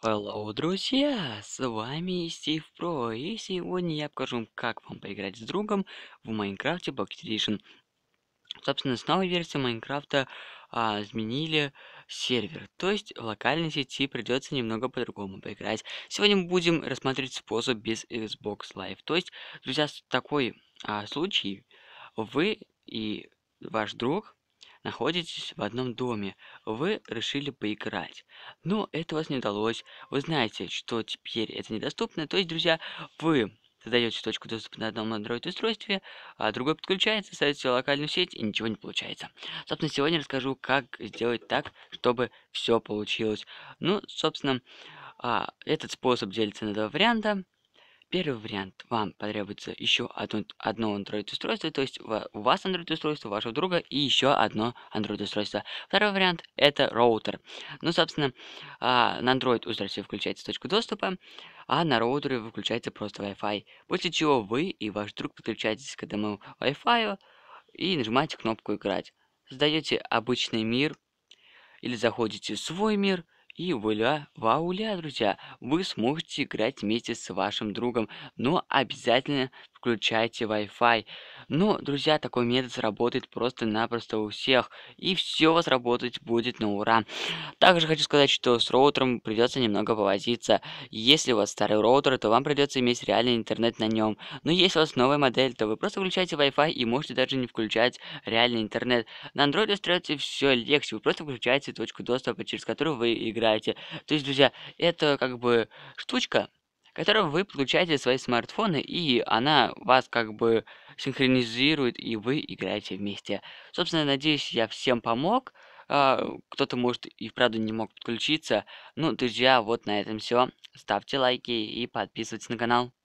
Hello, друзья! С вами Стив Про, и сегодня я покажу, как вам поиграть с другом в Майнкрафте Bacterition. Собственно, с новой версии Майнкрафта а, изменили сервер, то есть в локальной сети придется немного по-другому поиграть. Сегодня мы будем рассматривать способ без Xbox Live, то есть, друзья, в такой а, случай вы и ваш друг находитесь в одном доме. Вы решили поиграть. Но это у вас не удалось. Вы знаете, что теперь это недоступно. То есть, друзья, вы создаете точку доступа на одном Android-устройстве, а другой подключается, ставите локальную сеть, и ничего не получается. Собственно, сегодня расскажу, как сделать так, чтобы все получилось. Ну, собственно, а, этот способ делится на два варианта. Первый вариант. Вам потребуется еще одно, одно Android-устройство, то есть у вас Android-устройство, вашего друга и еще одно Android-устройство. Второй вариант – это роутер. Ну, собственно, а, на Android-устройстве включается точка доступа, а на роутере выключается просто Wi-Fi. После чего вы и ваш друг подключаетесь к этому Wi-Fi и нажимаете кнопку «Играть». Создаете обычный мир или заходите в свой мир – и вуаля, вауля, друзья, вы сможете играть вместе с вашим другом. Но обязательно включайте Wi-Fi. Ну, друзья, такой метод сработает просто-напросто у всех, и все у вас работать будет на ура. Также хочу сказать, что с роутером придется немного повозиться. Если у вас старый роутер, то вам придется иметь реальный интернет на нем. Но если у вас новая модель, то вы просто включаете Wi-Fi и можете даже не включать реальный интернет. На Android строится все легче, вы просто включаете точку доступа, через которую вы играете. То есть, друзья, это как бы штучка, которую вы подключаете свои смартфоны, и она вас как бы синхронизирует, и вы играете вместе. Собственно, надеюсь, я всем помог. А, кто-то, может, и вправду не мог подключиться. Ну, друзья, вот на этом все. Ставьте лайки и подписывайтесь на канал.